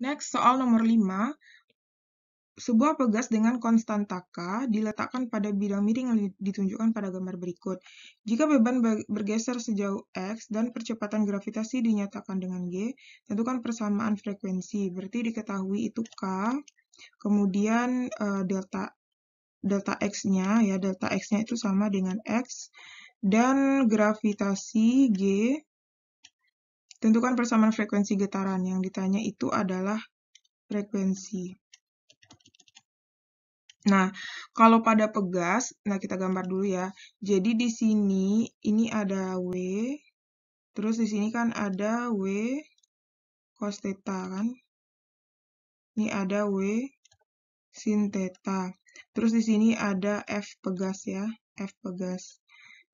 Next, soal nomor 5. Sebuah pegas dengan konstanta K diletakkan pada bidang miring yang ditunjukkan pada gambar berikut. Jika beban bergeser sejauh X dan percepatan gravitasi dinyatakan dengan G, tentukan persamaan frekuensi, berarti diketahui itu K, kemudian uh, delta delta X-nya, ya delta X-nya itu sama dengan X, dan gravitasi G Tentukan persamaan frekuensi getaran. Yang ditanya itu adalah frekuensi. Nah, kalau pada pegas, nah kita gambar dulu ya. Jadi di sini ini ada W, terus di sini kan ada W cos theta kan. Ini ada W sin theta. Terus di sini ada F pegas ya, F pegas.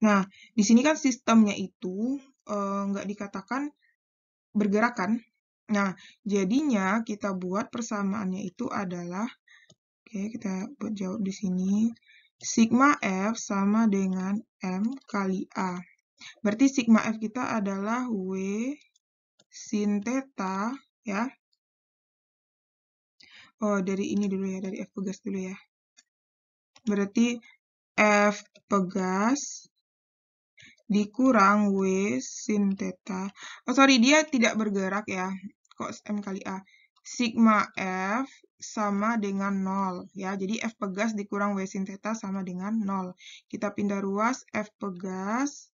Nah, di sini kan sistemnya itu eh, nggak e, dikatakan bergerak kan? Nah, jadinya kita buat persamaannya itu adalah, oke okay, kita buat jawab di sini, sigma F sama dengan M kali A. Berarti sigma F kita adalah W sin theta, ya. Oh, dari ini dulu ya, dari F pegas dulu ya. Berarti F pegas dikurang W sin theta. Oh sorry, dia tidak bergerak ya. Cos M kali A. Sigma F sama dengan 0. ya. Jadi F pegas dikurang W sin theta sama dengan 0. Kita pindah ruas F pegas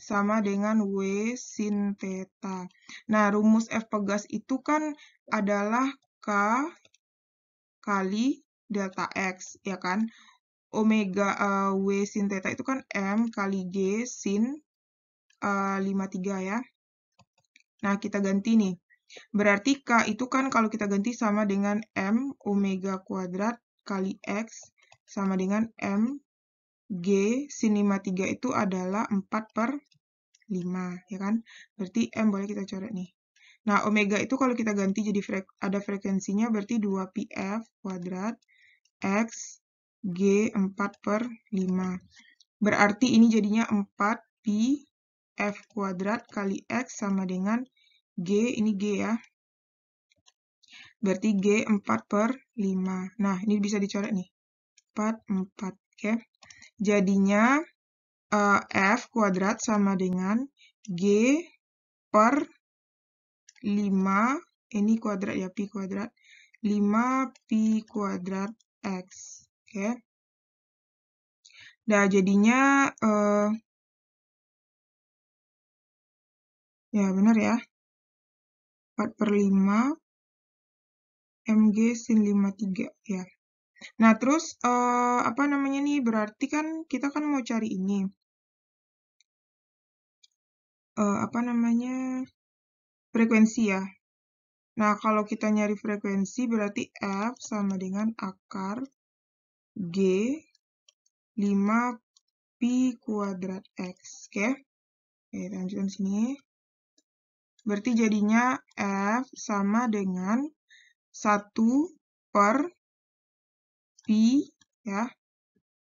sama dengan W sin theta. Nah, rumus F pegas itu kan adalah K kali delta X, ya kan? omega uh, W sin theta itu kan M kali G sin uh, eh, 53 ya. Nah, kita ganti nih. Berarti K itu kan kalau kita ganti sama dengan M omega kuadrat kali X sama dengan M G sin 53 itu adalah 4 per 5, ya kan? Berarti M boleh kita coret nih. Nah, omega itu kalau kita ganti jadi frek ada frekuensinya berarti 2 pf kuadrat x G 4 per 5. Berarti ini jadinya 4 pi F kuadrat kali X sama dengan G, ini G ya. Berarti G 4 per 5. Nah, ini bisa dicoret nih. 4, 4. Okay. Jadinya uh, F kuadrat sama dengan G per 5. Ini kuadrat ya, Pi kuadrat. 5 pi kuadrat X ya. Nah, jadinya uh, ya benar ya. 4 per 5 MG sin 53 ya. Nah, terus uh, apa namanya nih? Berarti kan kita kan mau cari ini. Uh, apa namanya? Frekuensi ya. Nah, kalau kita nyari frekuensi berarti F sama dengan akar G 5 pi kuadrat X. Oke. Okay? Oke, lanjutkan sini. Berarti jadinya F sama dengan 1 per Pi ya,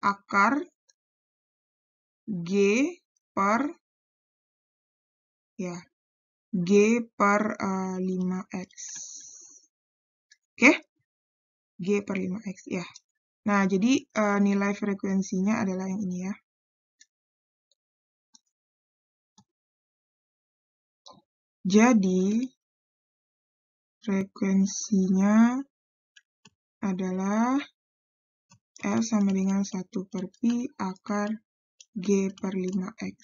akar G per ya, G per uh, eh, 5X. Oke? G per 5X ya. Nah, jadi uh, nilai frekuensinya adalah yang ini ya. Jadi, frekuensinya adalah L sama dengan 1 per Pi akar G per 5X.